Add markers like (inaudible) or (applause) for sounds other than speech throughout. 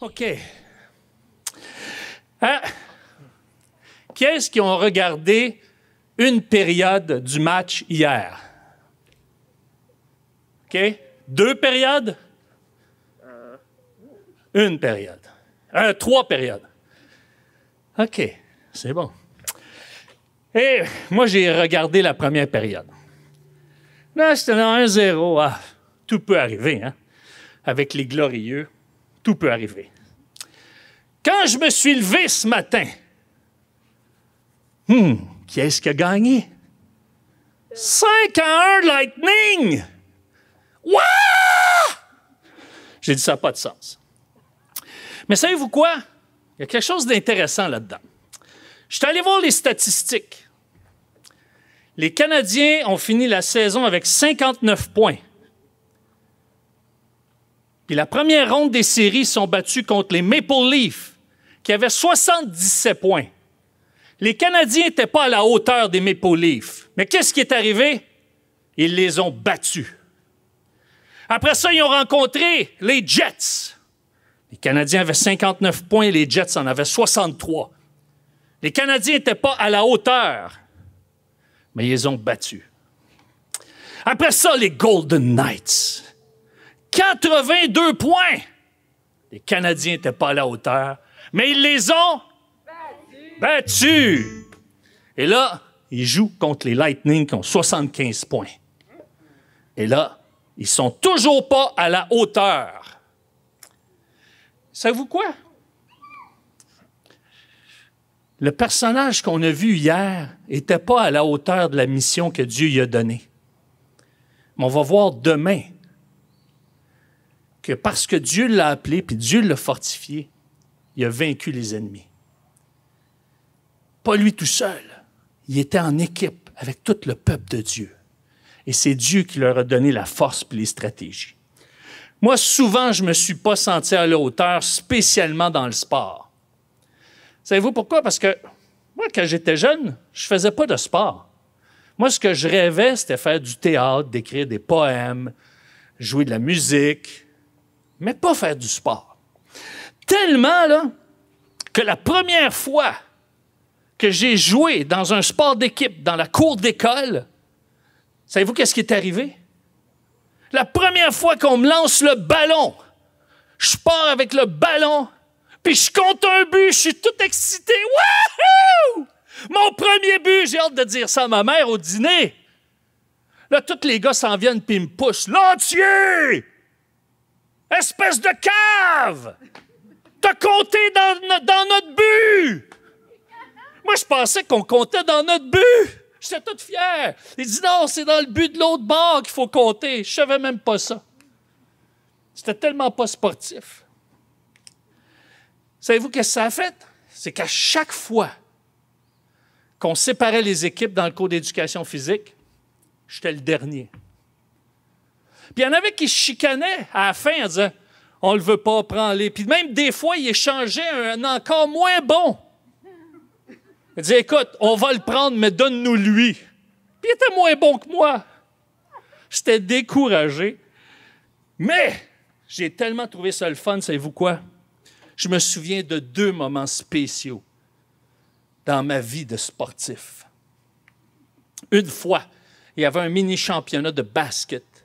OK. Hein? Qui ce qui ont regardé une période du match hier? OK? Deux périodes? Euh. Une période. Euh, trois périodes. OK, c'est bon. Et eh, moi, j'ai regardé la première période. Là, c'était un 1-0. Ah, tout peut arriver, hein? Avec les glorieux tout peut arriver. Quand je me suis levé ce matin, hmm, qui est-ce qui a gagné? 5 à 1 Lightning! Wouah! J'ai dit ça n'a pas de sens. Mais savez-vous quoi? Il y a quelque chose d'intéressant là-dedans. Je suis allé voir les statistiques. Les Canadiens ont fini la saison avec 59 points. Puis la première ronde des séries sont battus contre les Maple Leafs, qui avaient 77 points. Les Canadiens n'étaient pas à la hauteur des Maple Leafs. Mais qu'est-ce qui est arrivé? Ils les ont battus. Après ça, ils ont rencontré les Jets. Les Canadiens avaient 59 points, les Jets en avaient 63. Les Canadiens n'étaient pas à la hauteur, mais ils ont battus. Après ça, les Golden Knights. 82 points. Les Canadiens n'étaient pas à la hauteur, mais ils les ont battus. Et là, ils jouent contre les Lightning qui ont 75 points. Et là, ils sont toujours pas à la hauteur. Savez-vous quoi? Le personnage qu'on a vu hier n'était pas à la hauteur de la mission que Dieu lui a donnée. Mais on va voir demain que parce que Dieu l'a appelé, puis Dieu l'a fortifié, il a vaincu les ennemis. Pas lui tout seul. Il était en équipe avec tout le peuple de Dieu. Et c'est Dieu qui leur a donné la force et les stratégies. Moi, souvent, je ne me suis pas senti à la hauteur, spécialement dans le sport. Savez-vous pourquoi? Parce que moi, quand j'étais jeune, je ne faisais pas de sport. Moi, ce que je rêvais, c'était faire du théâtre, d'écrire des poèmes, jouer de la musique, mais pas faire du sport. Tellement, là, que la première fois que j'ai joué dans un sport d'équipe, dans la cour d'école, savez-vous qu'est-ce qui est arrivé? La première fois qu'on me lance le ballon, je pars avec le ballon, puis je compte un but, je suis tout excité. Wouhou! Mon premier but, j'ai hâte de dire ça à ma mère au dîner. Là, tous les gars s'en viennent puis me poussent. L'entier! Espèce de cave! T'as compter dans, notre but! Moi, je pensais qu'on comptait dans notre but! J'étais toute fier. Il dit non, c'est dans le but de l'autre bord qu'il faut compter. Je savais même pas ça. C'était tellement pas sportif. Savez-vous qu'est-ce que ça a fait? C'est qu'à chaque fois qu'on séparait les équipes dans le cours d'éducation physique, j'étais le dernier. Puis il y en avait qui se chicanaient à la fin en disant On le veut pas, prendre. Puis même des fois, il échangeait un encore moins bon. Il dit Écoute, on va le prendre, mais donne-nous lui. Puis il était moins bon que moi. J'étais découragé. Mais j'ai tellement trouvé ça le fun, savez-vous quoi? Je me souviens de deux moments spéciaux dans ma vie de sportif. Une fois, il y avait un mini championnat de basket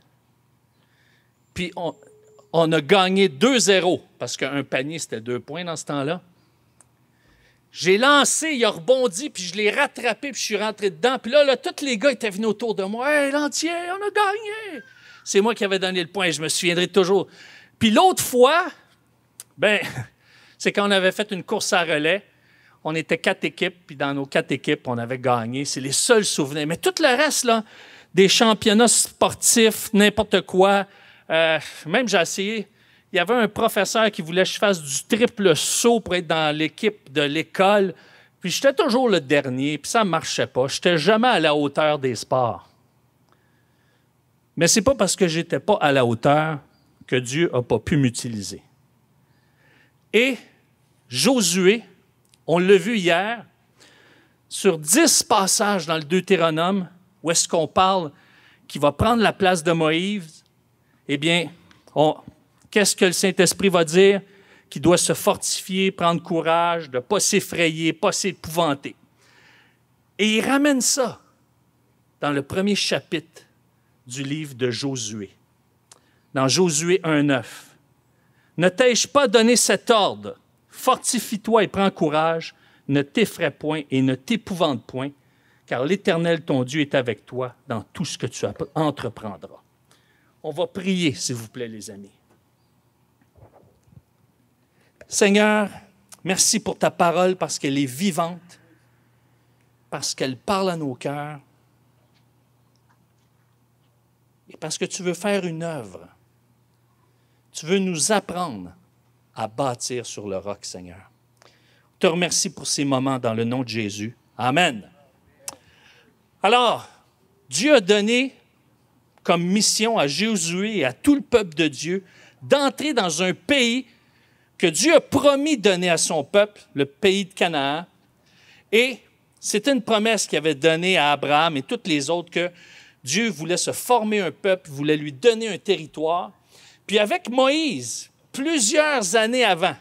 puis on, a gagné 2-0, parce qu'un panier, c'était deux points dans ce temps-là. J'ai lancé, il a rebondi, puis je l'ai rattrapé, puis je suis rentré dedans. Puis là, tous les gars étaient venus autour de moi. Hey, l'entier, on a gagné! C'est moi qui avais donné le point, je me souviendrai toujours. Puis l'autre fois, ben, (laughs) c'est quand on avait fait une course à relais. On était quatre équipes, puis dans nos quatre équipes, on avait gagné. C'est les seuls souvenirs. Mais tout le reste, là, des championnats sportifs, n'importe quoi, euh, même j'ai essayé. Il y avait un professeur qui voulait que je fasse du triple saut pour être dans l'équipe de l'école. Puis j'étais toujours le dernier, puis ça ne marchait pas. Je n'étais jamais à la hauteur des sports. Mais c'est pas parce que j'étais pas à la hauteur que Dieu n'a pas pu m'utiliser. Et Josué, on l'a vu hier, sur dix passages dans le Deutéronome, où est-ce qu'on parle qui va prendre la place de Moïse, eh bien, qu'est-ce que le Saint-Esprit va dire? Qu'il doit se fortifier, prendre courage, ne pas s'effrayer, pas s'épouvanter. Et il ramène ça dans le premier chapitre du livre de Josué, dans Josué 1.9. Ne t'ai-je pas donné cet ordre? Fortifie-toi et prends courage, ne t'effraie point et ne t'épouvante point, car l'Éternel ton Dieu est avec toi dans tout ce que tu entreprendras. On va prier, s'il vous plaît, les amis. Seigneur, merci pour ta parole parce qu'elle est vivante, parce qu'elle parle à nos cœurs et parce que tu veux faire une œuvre. Tu veux nous apprendre à bâtir sur le roc, Seigneur. te remercie pour ces moments dans le nom de Jésus. Amen. Alors, Dieu a donné comme mission à Jésus et à tout le peuple de Dieu d'entrer dans un pays que Dieu a promis donner à son peuple, le pays de Canaan. Et c'était une promesse qu'il avait donnée à Abraham et toutes les autres que Dieu voulait se former un peuple, voulait lui donner un territoire. Puis avec Moïse, plusieurs années avant,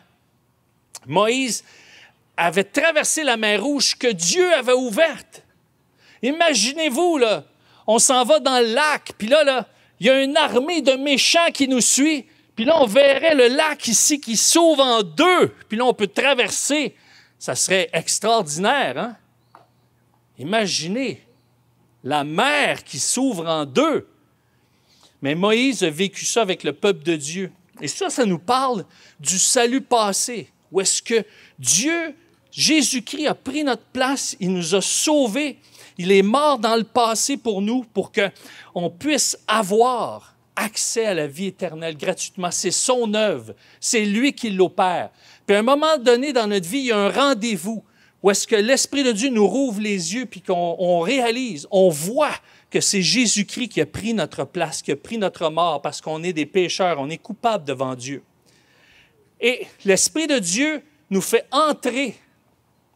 Moïse avait traversé la mer Rouge que Dieu avait ouverte. Imaginez-vous, là, on s'en va dans le lac, puis là, là, il y a une armée de méchants qui nous suit, puis là, on verrait le lac ici qui s'ouvre en deux, puis là, on peut traverser. Ça serait extraordinaire, hein? Imaginez la mer qui s'ouvre en deux. Mais Moïse a vécu ça avec le peuple de Dieu. Et ça, ça nous parle du salut passé, où est-ce que Dieu, Jésus-Christ, a pris notre place, il nous a sauvés, il est mort dans le passé pour nous, pour qu'on puisse avoir accès à la vie éternelle gratuitement. C'est son œuvre. C'est lui qui l'opère. Puis à un moment donné dans notre vie, il y a un rendez-vous où est-ce que l'Esprit de Dieu nous rouvre les yeux puis qu'on réalise, on voit que c'est Jésus-Christ qui a pris notre place, qui a pris notre mort parce qu'on est des pécheurs, on est coupable devant Dieu. Et l'Esprit de Dieu nous fait entrer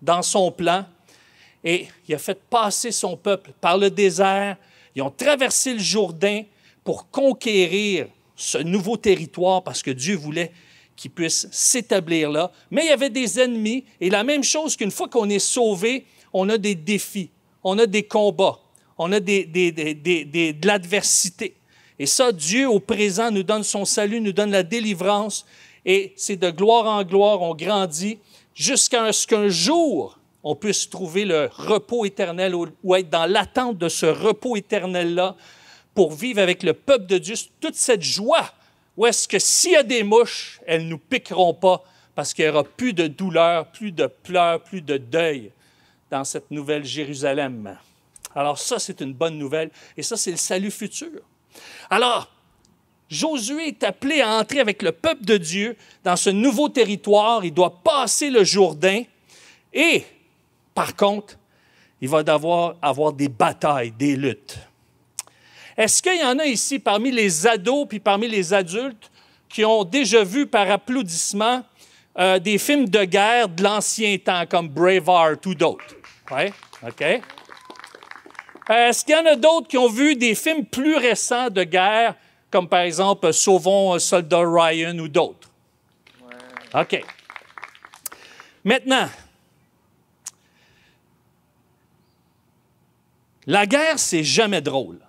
dans son plan et il a fait passer son peuple par le désert. Ils ont traversé le Jourdain pour conquérir ce nouveau territoire parce que Dieu voulait qu'ils puissent s'établir là. Mais il y avait des ennemis et la même chose qu'une fois qu'on est sauvé, on a des défis, on a des combats, on a des, de l'adversité. Et ça, Dieu au présent nous donne son salut, nous donne la délivrance et c'est de gloire en gloire, on grandit jusqu'à ce qu'un jour, on puisse trouver le repos éternel ou être dans l'attente de ce repos éternel-là pour vivre avec le peuple de Dieu toute cette joie. Où est-ce que s'il y a des mouches, elles ne nous piqueront pas parce qu'il n'y aura plus de douleur, plus de pleurs, plus de deuil dans cette nouvelle Jérusalem. Alors ça, c'est une bonne nouvelle et ça, c'est le salut futur. Alors, Josué est appelé à entrer avec le peuple de Dieu dans ce nouveau territoire. Il doit passer le Jourdain et par contre, il va d'avoir avoir des batailles, des luttes. Est-ce qu'il y en a ici parmi les ados puis parmi les adultes qui ont déjà vu par applaudissement euh, des films de guerre de l'ancien temps comme Braveheart ou d'autres? Oui? OK. Euh, est-ce qu'il y en a d'autres qui ont vu des films plus récents de guerre, comme par exemple euh, Sauvons Soldat Ryan ou d'autres? OK. Maintenant, La guerre, c'est jamais drôle.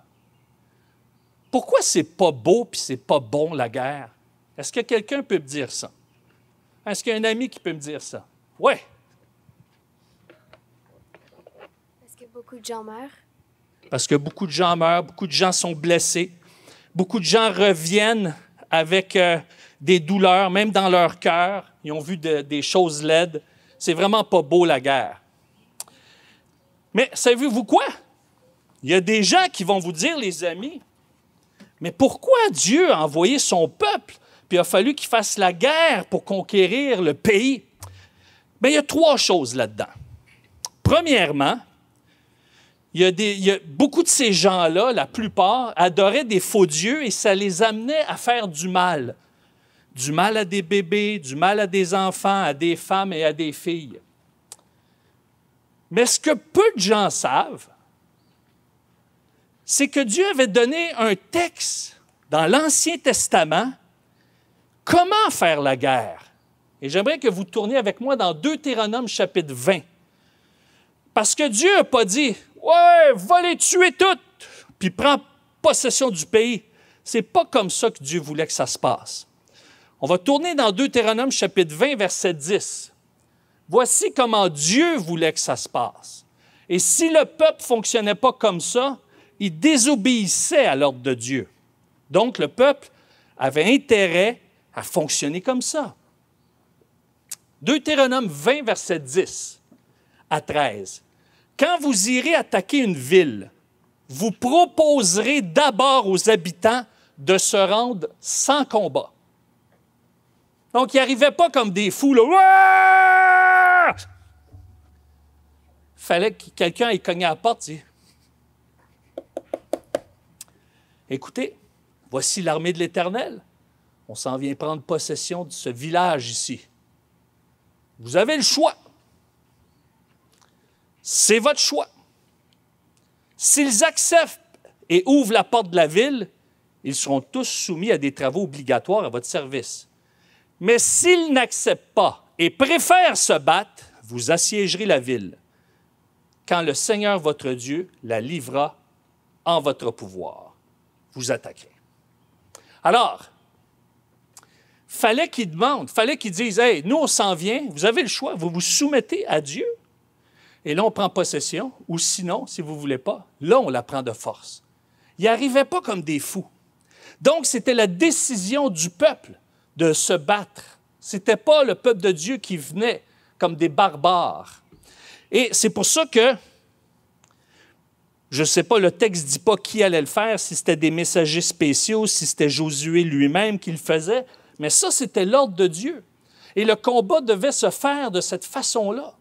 Pourquoi c'est pas beau puis c'est pas bon la guerre? Est-ce que quelqu'un peut me dire ça? Est-ce qu'il y a un ami qui peut me dire ça? Ouais. Parce que beaucoup de gens meurent. Parce que beaucoup de gens meurent, beaucoup de gens sont blessés, beaucoup de gens reviennent avec euh, des douleurs, même dans leur cœur. Ils ont vu des choses laides. C'est vraiment pas beau la guerre. Mais savez-vous quoi? Il y a des gens qui vont vous dire, les amis, mais pourquoi Dieu a envoyé son peuple, puis il a fallu qu'il fasse la guerre pour conquérir le pays? Bien, il y a trois choses là-dedans. Premièrement, il y, a des, il y a beaucoup de ces gens-là, la plupart, adoraient des faux dieux et ça les amenait à faire du mal. Du mal à des bébés, du mal à des enfants, à des femmes et à des filles. Mais ce que peu de gens savent, c'est que Dieu avait donné un texte dans l'Ancien Testament, comment faire la guerre. Et j'aimerais que vous tourniez avec moi dans Deutéronome chapitre 20. Parce que Dieu n'a pas dit, ouais, va les tuer toutes, puis prends possession du pays. C'est pas comme ça que Dieu voulait que ça se passe. On va tourner dans Deutéronome chapitre 20, verset 10. Voici comment Dieu voulait que ça se passe. Et si le peuple fonctionnait pas comme ça, ils désobéissaient à l'ordre de Dieu. Donc le peuple avait intérêt à fonctionner comme ça. Deutéronome 20, verset 10 à 13. Quand vous irez attaquer une ville, vous proposerez d'abord aux habitants de se rendre sans combat. Donc, ils n'arrivaient pas comme des fous, là. Fallait que quelqu'un ait cogné à la porte, Écoutez, voici l'armée de l'Éternel. On s'en vient prendre possession de ce village ici. Vous avez le choix. C'est votre choix. S'ils acceptent et ouvrent la porte de la ville, ils seront tous soumis à des travaux obligatoires à votre service. Mais s'ils n'acceptent pas et préfèrent se battre, vous assiégerez la ville quand le Seigneur votre Dieu la livra en votre pouvoir vous attaquer. Alors, fallait qu'ils demandent, fallait qu'ils disent Hey, nous, on s'en vient, vous avez le choix, vous vous soumettez à Dieu, et là, on prend possession, ou sinon, si vous ne voulez pas, là, on la prend de force. Ils n'arrivaient pas comme des fous. Donc, c'était la décision du peuple de se battre. Ce n'était pas le peuple de Dieu qui venait comme des barbares. Et c'est pour ça que je ne sais pas, le texte ne dit pas qui allait le faire, si c'était des messagers spéciaux, si c'était Josué lui-même qui le faisait, mais ça, c'était l'ordre de Dieu. Et le combat devait se faire de cette façon-là.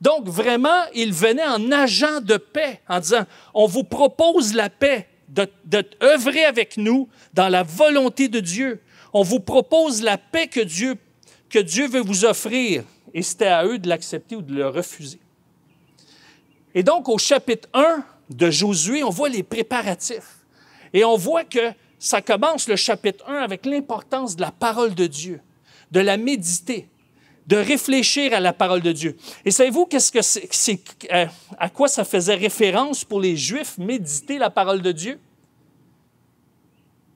Donc vraiment, il venait en agent de paix, en disant, on vous propose la paix, de, avec nous dans la volonté de Dieu. On vous propose la paix que Dieu, que Dieu veut vous offrir. Et c'était à eux de l'accepter ou de le refuser. Et donc au chapitre 1, de Josué, on voit les préparatifs. Et on voit que ça commence le chapitre 1 avec l'importance de la parole de Dieu, de la méditer, de réfléchir à la parole de Dieu. Et savez-vous qu'est-ce que euh, à quoi ça faisait référence pour les Juifs méditer la parole de Dieu?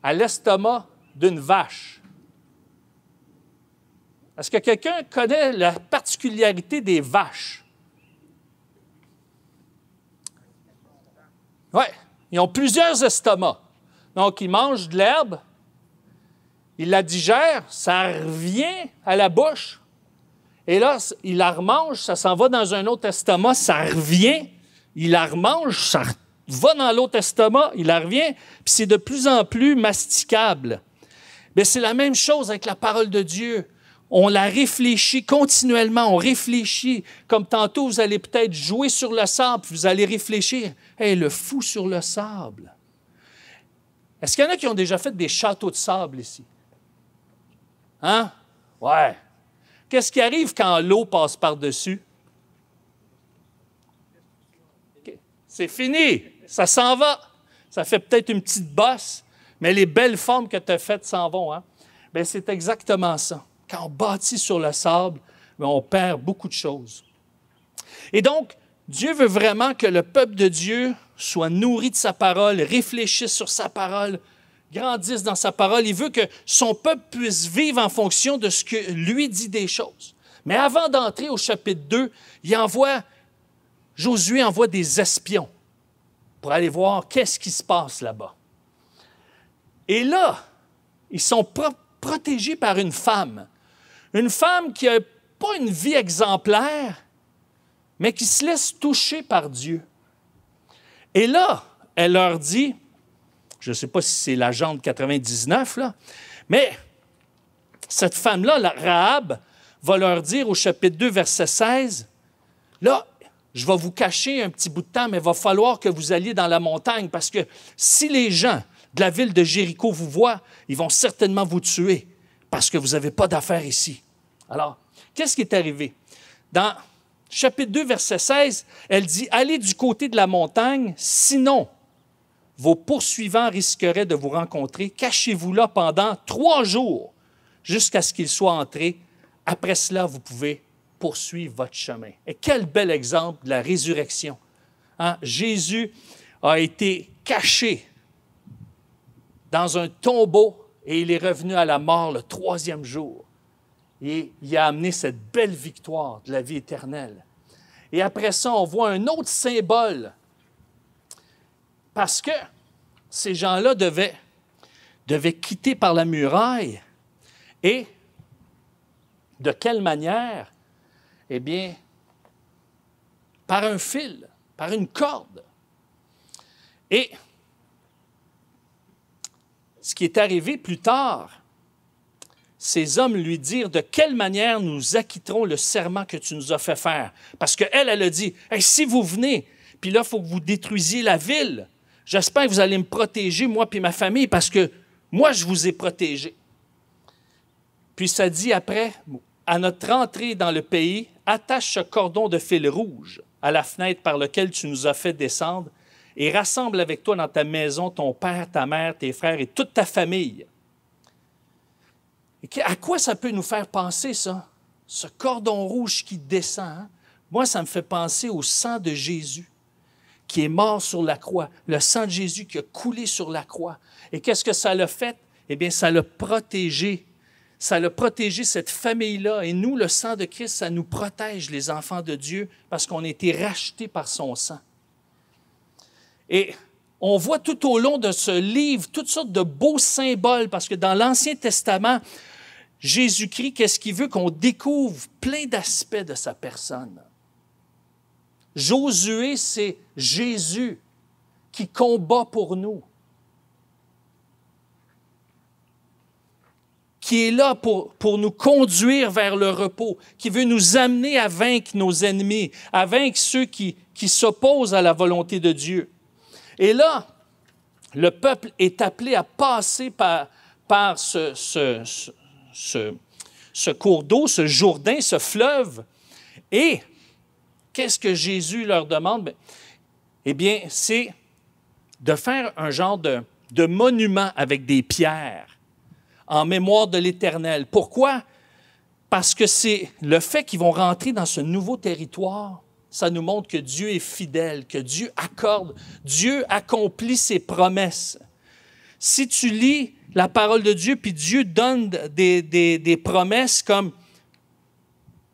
À l'estomac d'une vache. Est-ce que quelqu'un connaît la particularité des vaches? Oui, ils ont plusieurs estomacs. Donc, ils mangent de l'herbe, ils la digèrent, ça revient à la bouche. Et là, ils la remangent, ça s'en va dans un autre estomac, ça revient. Ils la remangent, ça va dans l'autre estomac, il la revient, puis c'est de plus en plus masticable. Mais c'est la même chose avec la parole de Dieu on la réfléchit continuellement, on réfléchit. Comme tantôt, vous allez peut-être jouer sur le sable, vous allez réfléchir. Hey, le fou sur le sable. Est-ce qu'il y en a qui ont déjà fait des châteaux de sable ici? Hein? Ouais. Qu'est-ce qui arrive quand l'eau passe par-dessus? C'est fini. Ça s'en va. Ça fait peut-être une petite bosse, mais les belles formes que tu as faites s'en vont. Hein? Ben, c'est exactement ça. Quand on bâtit sur le sable, ben, on perd beaucoup de choses. Et donc, Dieu veut vraiment que le peuple de Dieu soit nourri de sa parole, réfléchisse sur sa parole, grandisse dans sa parole. Il veut que son peuple puisse vivre en fonction de ce que lui dit des choses. Mais avant d'entrer au chapitre 2, il envoie, Josué envoie des espions pour aller voir qu'est-ce qui se passe là-bas. Et là, ils sont protégés par une femme. Une femme qui n'a pas une vie exemplaire, mais qui se laisse toucher par Dieu. Et là, elle leur dit, je ne sais pas si c'est l'agent de 99, là, mais cette femme-là, Rahab, va leur dire au chapitre 2, verset 16, là, je vais vous cacher un petit bout de temps, mais il va falloir que vous alliez dans la montagne, parce que si les gens de la ville de Jéricho vous voient, ils vont certainement vous tuer parce que vous n'avez pas d'affaires ici. Alors, qu'est-ce qui est arrivé? Dans chapitre 2, verset 16, elle dit, Allez du côté de la montagne, sinon vos poursuivants risqueraient de vous rencontrer. Cachez-vous là pendant trois jours jusqu'à ce qu'ils soient entrés. Après cela, vous pouvez poursuivre votre chemin. Et quel bel exemple de la résurrection. Hein? Jésus a été caché dans un tombeau et il est revenu à la mort le troisième jour. Et il a amené cette belle victoire de la vie éternelle. Et après ça, on voit un autre symbole. Parce que ces gens-là devaient, devaient quitter par la muraille. Et de quelle manière? Eh bien, par un fil, par une corde. Et ce qui est arrivé plus tard, ces hommes lui dirent de quelle manière nous acquitterons le serment que tu nous as fait faire. Parce qu'elle, elle a dit, si vous venez, puis là, il faut que vous détruisiez la ville, j'espère que vous allez me protéger, moi puis ma famille, parce que moi, je vous ai protégé. Puis ça dit après, à notre entrée dans le pays, attache ce cordon de fil rouge à la fenêtre par laquelle tu nous as fait descendre et rassemble avec toi dans ta maison ton père, ta mère, tes frères et toute ta famille. Et à quoi ça peut nous faire penser, ça? Ce cordon rouge qui descend, hein? moi, ça me fait penser au sang de Jésus qui est mort sur la croix, le sang de Jésus qui a coulé sur la croix. Et qu'est-ce que ça l'a fait? Eh bien, ça l'a protégé. Ça l'a protégé cette famille-là. Et nous, le sang de Christ, ça nous protège, les enfants de Dieu, parce qu'on a été rachetés par son sang. Et on voit tout au long de ce livre toutes sortes de beaux symboles, parce que dans l'Ancien Testament, Jésus-Christ, qu'est-ce qu'il veut qu'on découvre plein d'aspects de sa personne. Josué, c'est Jésus qui combat pour nous, qui est là pour, pour nous conduire vers le repos, qui veut nous amener à vaincre nos ennemis, à vaincre ceux qui s'opposent à la volonté de Dieu. Et là, le peuple est appelé à passer par, par ce, ce, cours d'eau, ce Jourdain, ce fleuve. Et qu'est-ce que Jésus leur demande? Ben, eh bien, c'est de faire un genre de, de monument avec des pierres en mémoire de l'Éternel. Pourquoi? Parce que c'est le fait qu'ils vont rentrer dans ce nouveau territoire ça nous montre que Dieu est fidèle, que Dieu accorde, Dieu accomplit ses promesses. Si tu lis la parole de Dieu, puis Dieu donne des, promesses comme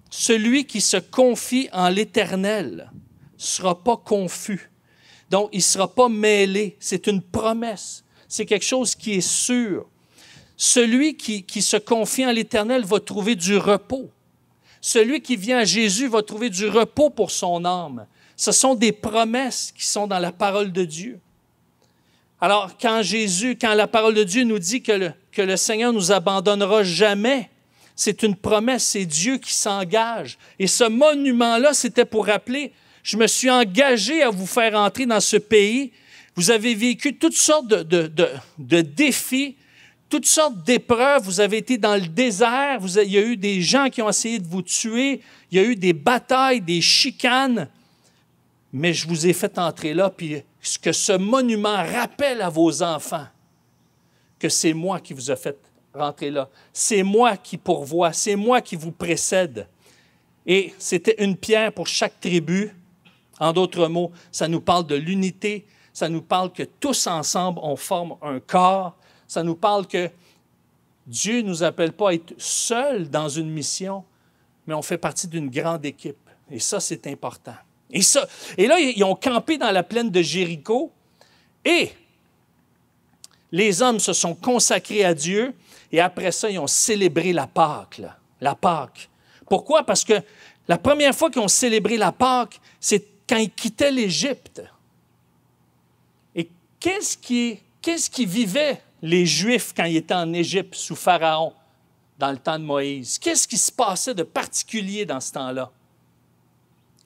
celui qui se confie en l'Éternel ne sera pas confus. Donc, il ne sera pas mêlé. C'est une promesse. C'est quelque chose qui est sûr. Celui qui, qui se confie en l'Éternel va trouver du repos. Celui qui vient à Jésus va trouver du repos pour son âme. Ce sont des promesses qui sont dans la parole de Dieu. Alors, quand Jésus, quand la parole de Dieu nous dit que le, que le Seigneur nous abandonnera jamais, c'est une promesse, c'est Dieu qui s'engage. Et ce monument-là, c'était pour rappeler, je me suis engagé à vous faire entrer dans ce pays. Vous avez vécu toutes sortes de, de, de défis, toutes sortes d'épreuves. Vous avez été dans le désert. Vous il y a eu des gens qui ont essayé de vous tuer. Il y a eu des batailles, des chicanes. Mais je vous ai fait entrer là, puis ce que ce monument rappelle à vos enfants, que c'est moi qui vous a fait rentrer là. C'est moi qui pourvoie, C'est moi qui vous précède. Et c'était une pierre pour chaque tribu. En d'autres mots, ça nous parle de l'unité. Ça nous parle que tous ensemble, on forme un corps ça nous parle que Dieu ne nous appelle pas à être seul dans une mission, mais on fait partie d'une grande équipe. Et ça, c'est important. Et, ça, et là, ils ont campé dans la plaine de Jéricho et les hommes se sont consacrés à Dieu et après ça, ils ont célébré la Pâque. la Pâque. Pourquoi? Parce que la première fois qu'ils ont célébré la Pâque, c'est quand ils quittaient l'Égypte. Et qu'est-ce qui, qu'est-ce qui vivait les Juifs quand ils étaient en Égypte sous Pharaon, dans le temps de Moïse. Qu'est-ce qui se passait de particulier dans ce temps-là?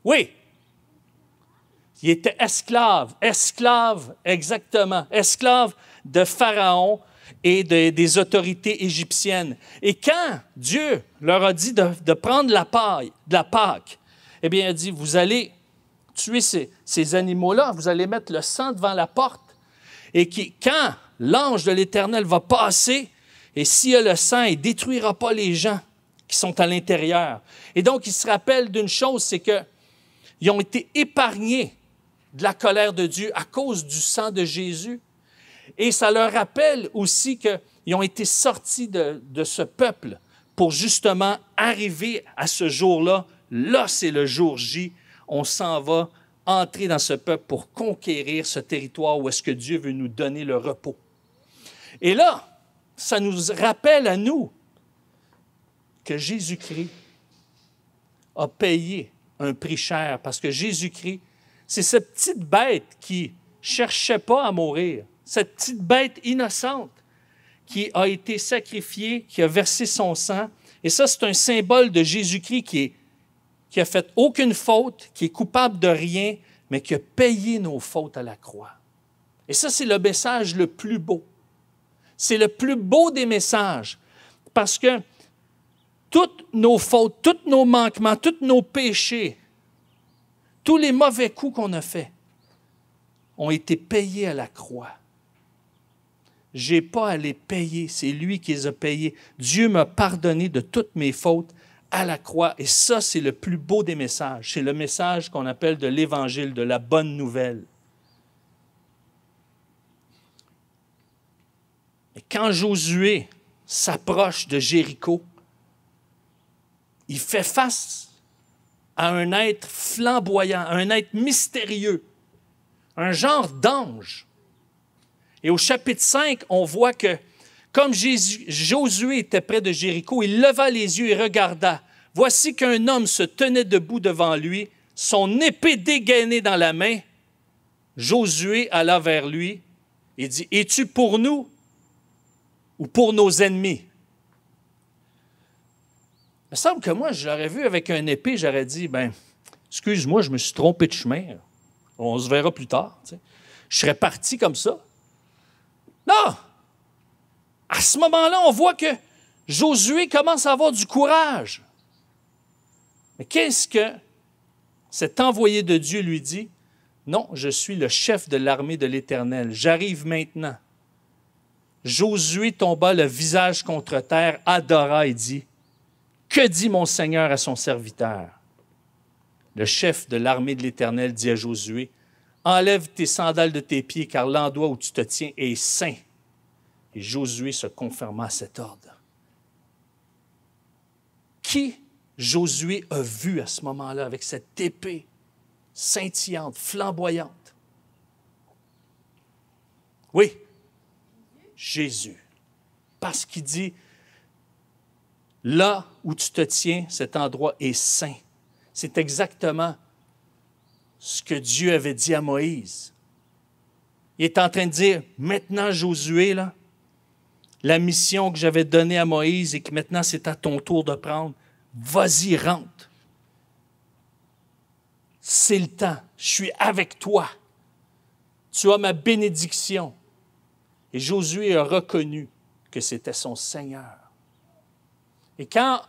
Oui, ils étaient esclaves, esclaves exactement, esclaves de Pharaon et des autorités égyptiennes. Et quand Dieu leur a dit de, prendre la paille, de la Pâque, eh bien, il a dit, vous allez tuer ces, ces animaux-là, vous allez mettre le sang devant la porte. Et qui, quand l'ange de l'Éternel va passer et s'il a le sang, il détruira pas les gens qui sont à l'intérieur. Et donc, ils se rappellent d'une chose, c'est qu'ils ont été épargnés de la colère de Dieu à cause du sang de Jésus. Et ça leur rappelle aussi qu'ils ont été sortis de, ce peuple pour justement arriver à ce jour Là, Là c'est le jour J. On s'en va entrer dans ce peuple pour conquérir ce territoire où est-ce que Dieu veut nous donner le repos. Et là, ça nous rappelle à nous que Jésus-Christ a payé un prix cher parce que Jésus-Christ, c'est cette petite bête qui cherchait pas à mourir, cette petite bête innocente qui a été sacrifiée, qui a versé son sang. Et ça, c'est un symbole de Jésus-Christ qui, n'a a fait aucune faute, qui est coupable de rien, mais qui a payé nos fautes à la croix. Et ça, c'est le message le plus beau. C'est le plus beau des messages parce que toutes nos fautes, tous nos manquements, tous nos péchés, tous les mauvais coups qu'on a faits ont été payés à la croix. Je n'ai pas à les payer, c'est lui qui les a payés. Dieu m'a pardonné de toutes mes fautes à la croix. Et ça, c'est le plus beau des messages. C'est le message qu'on appelle de l'évangile, de la bonne nouvelle. quand Josué s'approche de Jéricho, il fait face à un être flamboyant, un être mystérieux, un genre d'ange. Et au chapitre 5, on voit que comme Josué était près de Jéricho, il leva les yeux et regarda. Voici qu'un homme se tenait debout devant lui, son épée dégainée dans la main. Josué alla vers lui et dit, Es-tu pour nous ou pour nos ennemis. Il me semble que moi, j'aurais vu avec un épée, j'aurais dit, ben, excuse-moi, je me suis trompé de chemin. On se verra plus tard. Je serais parti comme ça. Non! À ce moment-là, on voit que Josué commence à avoir du courage. Mais qu'est-ce que cet envoyé de Dieu lui dit? Non, je suis le chef de l'armée de l'Éternel. J'arrive maintenant. Josué tomba le visage contre terre, adora et dit, Que dit mon Seigneur à son serviteur Le chef de l'armée de l'Éternel dit à Josué, Enlève tes sandales de tes pieds, car l'endroit où tu te tiens est saint. Et Josué se confirma à cet ordre. Qui Josué a vu à ce moment-là avec cette épée scintillante, flamboyante? Oui, Jésus. Parce qu'il dit, là où tu te tiens, cet endroit est saint. C'est exactement ce que Dieu avait dit à Moïse. Il est en train de dire, maintenant Josué, là, la mission que j'avais donnée à Moïse et que maintenant c'est à ton tour de prendre, vas-y, rentre. C'est le temps, je suis avec toi. Tu as ma bénédiction. Et Josué a reconnu que c'était son Seigneur. Et quand,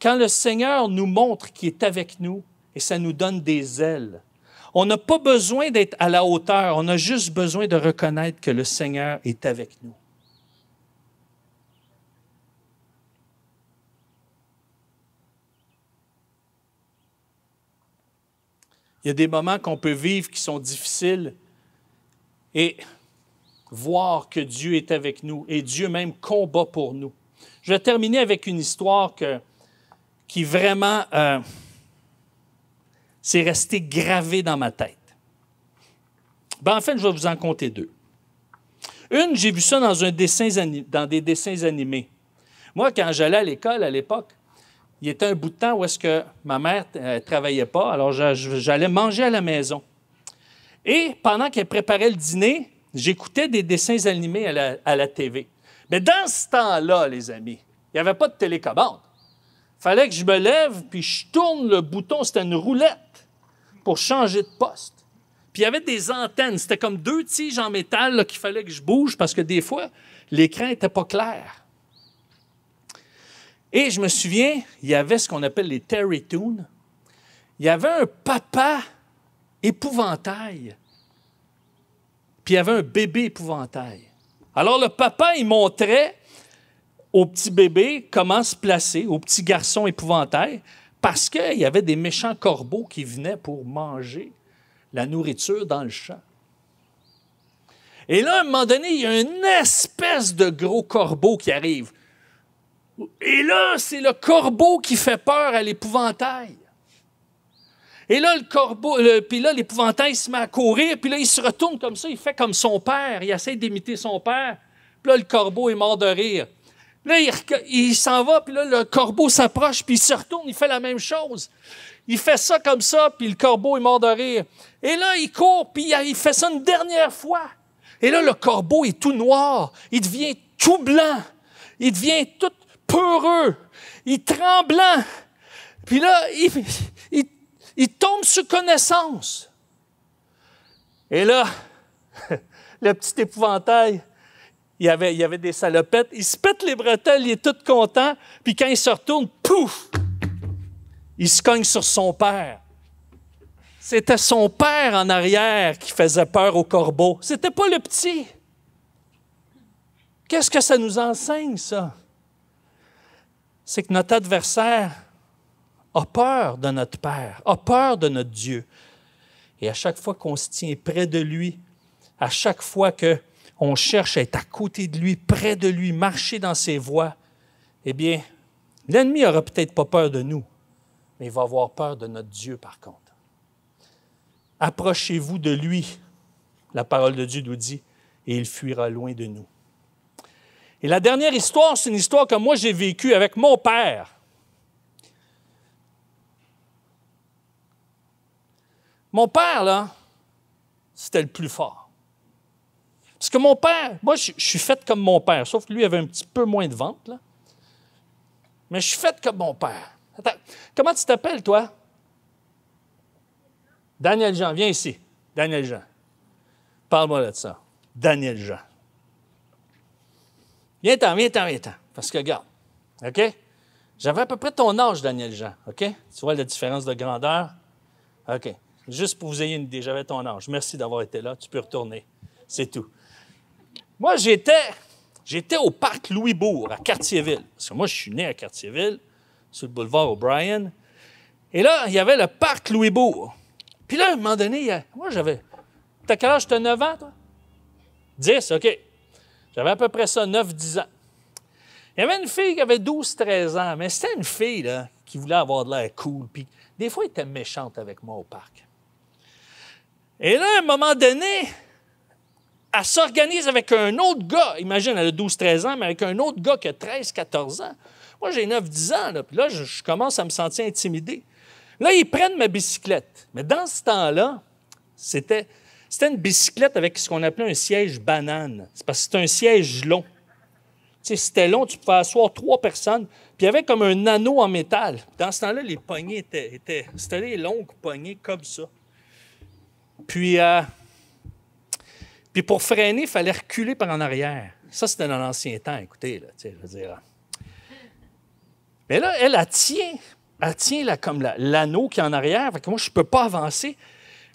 quand le Seigneur nous montre qu'il est avec nous, et ça nous donne des ailes, on n'a pas besoin d'être à la hauteur, on a juste besoin de reconnaître que le Seigneur est avec nous. Il y a des moments qu'on peut vivre qui sont difficiles et voir que Dieu est avec nous et Dieu même combat pour nous. Je vais terminer avec une histoire qui vraiment euh, s'est restée gravée dans ma tête. Ben, en fait, je vais vous en compter deux. Une, j'ai vu ça dans, un dessin, dans des dessins animés. Moi, quand j'allais à l'école à l'époque, il y était un bout de temps où est-ce que ma mère ne travaillait pas, alors j'allais manger à la maison. Et pendant qu'elle préparait le dîner, J'écoutais des dessins animés à la, TV. Mais dans ce temps-là, les amis, il n'y avait pas de télécommande. Fallait que je me lève puis je tourne le bouton, c'était une roulette pour changer de poste. Puis il y avait des antennes, c'était comme deux tiges en métal qu'il fallait que je bouge parce que des fois, l'écran n'était pas clair. Et je me souviens, il y avait ce qu'on appelle les Terry Il y avait un papa épouvantail il y avait un bébé épouvantail. Alors le papa, il montrait au petit bébé comment se placer, au petit garçon épouvantail, parce qu'il y avait des méchants corbeaux qui venaient pour manger la nourriture dans le champ. Et là, à un moment donné, il y a une espèce de gros corbeau qui arrive. Et là, c'est le corbeau qui fait peur à l'épouvantail. Et là, le corbeau, puis là, l'épouvantail se met à courir, puis là, il se retourne comme ça, il fait comme son père, il essaie d'imiter son père. Puis là, le corbeau est mort de rire. Là, il, il s'en va, puis là, le corbeau s'approche, puis il se retourne, il fait la même chose. Il fait ça comme ça, puis le corbeau est mort de rire. Et là, il court, puis il fait ça une dernière fois. Et là, le corbeau est tout noir, il devient tout blanc, il devient tout peureux, il tremblant. Puis là, il, il tombe sous connaissance. Et là, (laughs) le petit épouvantail, il y avait, il avait des salopettes, il se pète les bretelles, il est tout content, puis quand il se retourne, pouf! Il se cogne sur son père. C'était son père en arrière qui faisait peur au corbeau. C'était pas le petit. Qu'est-ce que ça nous enseigne, ça? C'est que notre adversaire, a peur de notre Père, a peur de notre Dieu. Et à chaque fois qu'on se tient près de lui, à chaque fois que cherche à être à côté de lui, près de lui, marcher dans ses voies, eh bien, l'ennemi n'aura peut-être pas peur de nous, mais il va avoir peur de notre Dieu par contre. Approchez-vous de lui, la parole de Dieu nous dit, et il fuira loin de nous. Et la dernière histoire, c'est une histoire que moi j'ai vécue avec mon père. Mon père, là, c'était le plus fort. Parce que mon père, moi, je, suis fait comme mon père, sauf que lui avait un petit peu moins de ventre. Là. Mais je suis fait comme mon père. Attends, comment tu t'appelles, toi? Daniel Jean, viens ici. Daniel Jean. Parle-moi de ça. Daniel Jean. Viens-t'en, viens-t'en, viens-t'en. Parce que, regarde, OK? J'avais à peu près ton âge, Daniel Jean, OK? Tu vois la différence de grandeur? OK. Juste pour vous ayez une idée, j'avais ton âge. Merci d'avoir été là. Tu peux retourner. C'est tout. Moi, j'étais, j'étais au parc Louisbourg, à Cartierville. Parce que moi, je suis né à Cartierville, sur le boulevard O'Brien. Et là, il y avait le parc Louisbourg. Puis là, à un moment donné, moi, j'avais. T'as quel âge? T'as 9 ans, toi? 10, OK. J'avais à peu près ça, 9-10 ans. Il y avait une fille qui avait 12-13 ans, mais c'était une fille là, qui voulait avoir de l'air cool. Puis des fois, elle était méchante avec moi au parc. Et là, à un moment donné, elle s'organise avec un autre gars. Imagine, elle a 12-13 ans, mais avec un autre gars qui a 13-14 ans. Moi, j'ai 9-10 ans, là, puis là, je, commence à me sentir intimidé. Là, ils prennent ma bicyclette. Mais dans ce temps-là, c'était, c'était une bicyclette avec ce qu'on appelait un siège banane. C'est parce que c'était un siège long. Tu sais, c'était long, tu pouvais asseoir trois personnes. Puis il y avait comme un anneau en métal. Dans ce temps-là, les poignées étaient, étaient c'était des longues poignées comme ça. Puis, euh, puis pour freiner, il fallait reculer par en arrière. Ça, c'était dans l'ancien temps, écoutez, Mais là, elle, elle tient, elle tient comme l'anneau qui est en arrière, fait que moi, je ne peux pas avancer.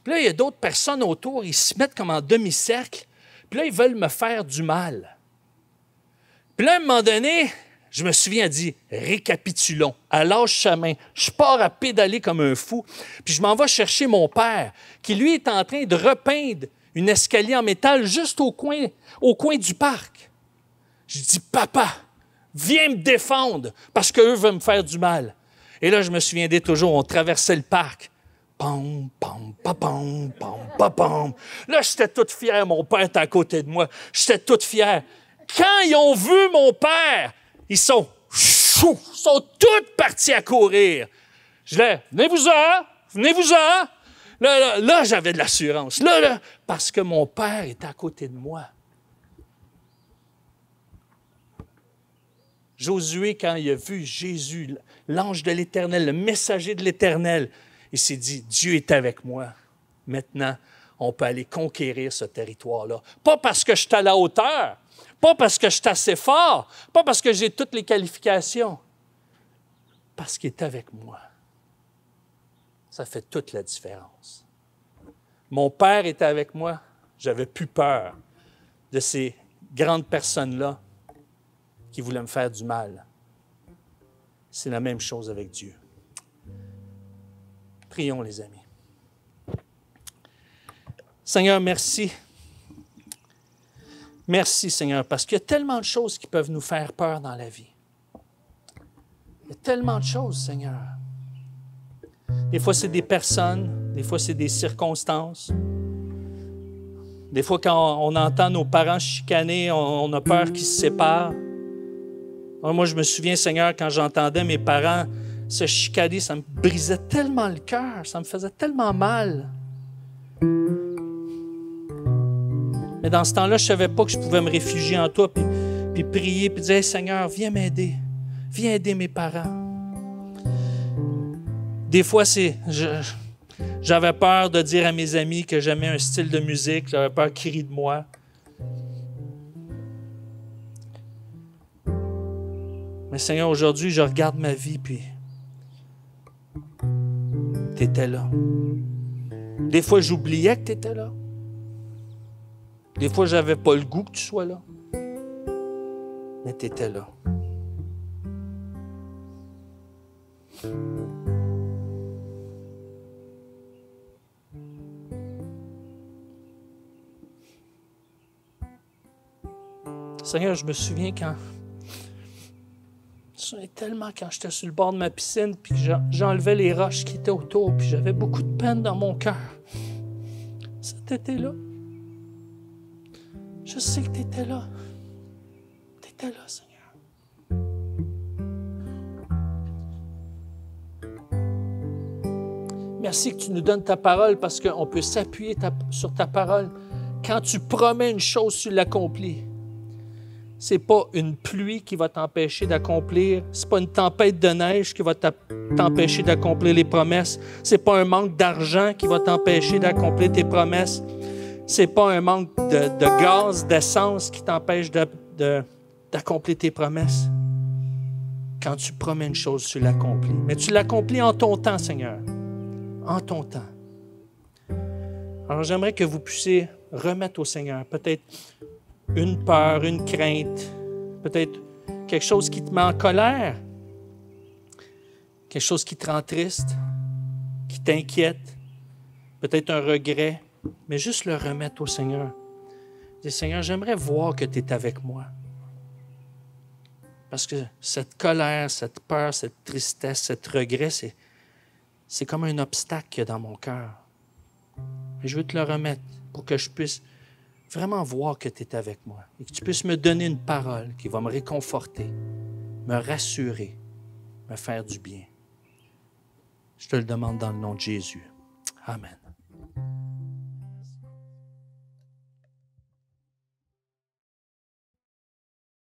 Puis là, il y a d'autres personnes autour, ils se mettent comme en demi-cercle, puis là, ils veulent me faire du mal. Puis là, à un moment donné, je me souviens, elle dit récapitulons. Elle lâche Je pars à pédaler comme un fou. Puis je m'en vais chercher mon père, qui lui est en train de repeindre une escalier en métal juste au coin, au coin du parc. Je dis Papa, viens me défendre parce qu'eux veulent me faire du mal. Et là, je me souviendrai toujours, on traversait le parc. Pam, pam, pam, pam, pam. Là, j'étais toute fière. Mon père était à côté de moi. J'étais toute fière. Quand ils ont vu mon père, ils sont, chou, sont toutes partis à courir. Je l'ai, venez-vous-en, venez-vous-en. Là, là, là j'avais de l'assurance. Là, là, parce que mon père était à côté de moi. Josué, quand il a vu Jésus, l'ange de l'Éternel, le messager de l'Éternel, il s'est dit, Dieu est avec moi. Maintenant, on peut aller conquérir ce territoire-là. Pas parce que je suis à la hauteur, pas parce que je suis assez fort, pas parce que j'ai toutes les qualifications, parce qu'il est avec moi. Ça fait toute la différence. Mon père était avec moi. J'avais plus peur de ces grandes personnes-là qui voulaient me faire du mal. C'est la même chose avec Dieu. Prions les amis. Seigneur, merci. Merci Seigneur, parce qu'il y a tellement de choses qui peuvent nous faire peur dans la vie. Il y a tellement de choses, Seigneur. Des fois, c'est des personnes, des fois, c'est des circonstances. Des fois, quand on entend nos parents chicaner, on a peur qu'ils se séparent. Moi, je me souviens, Seigneur, quand j'entendais mes parents se chicaner, ça me brisait tellement le cœur, ça me faisait tellement mal. Mais dans ce temps-là, je ne savais pas que je pouvais me réfugier en toi, puis, prier, puis dire Seigneur, viens m'aider. Viens aider mes parents. Des fois, c'est. J'avais peur de dire à mes amis que j'aimais un style de musique, j'avais peur qu'ils rient de moi. Mais Seigneur, aujourd'hui, je regarde ma vie, puis tu étais là. Des fois, j'oubliais que tu étais là. Des fois, j'avais pas le goût que tu sois là. Mais tu étais là. Seigneur, je me souviens quand. Je me tellement quand j'étais sur le bord de ma piscine, puis j'enlevais les roches qui étaient autour, puis j'avais beaucoup de peine dans mon cœur. Cet été-là, sais que tu étais là. Tu étais là, Seigneur. Merci que tu nous donnes ta parole parce qu'on peut s'appuyer sur ta parole. Quand tu promets une chose, tu l'accomplis. Ce n'est pas une pluie qui va t'empêcher d'accomplir. C'est pas une tempête de neige qui va t'empêcher d'accomplir les promesses. Ce n'est pas un manque d'argent qui va t'empêcher d'accomplir tes promesses n'est pas un manque de, de gaz, d'essence qui t'empêche d'accomplir tes promesses. Quand tu promets une chose, tu l'accomplis. Mais tu l'accomplis en ton temps, Seigneur. En ton temps. Alors j'aimerais que vous puissiez remettre au Seigneur peut-être une peur, une crainte, peut-être quelque chose qui te met en colère, quelque chose qui te rend triste, qui t'inquiète, peut-être un regret, mais juste le remettre au Seigneur. Dis, Seigneur, j'aimerais voir que tu es avec moi. Parce que cette colère, cette peur, cette tristesse, ce regret, c'est comme un obstacle dans mon cœur. Et je veux te le remettre pour que je puisse vraiment voir que tu es avec moi et que tu puisses me donner une parole qui va me réconforter, me rassurer, me faire du bien. Je te le demande dans le nom de Jésus. Amen.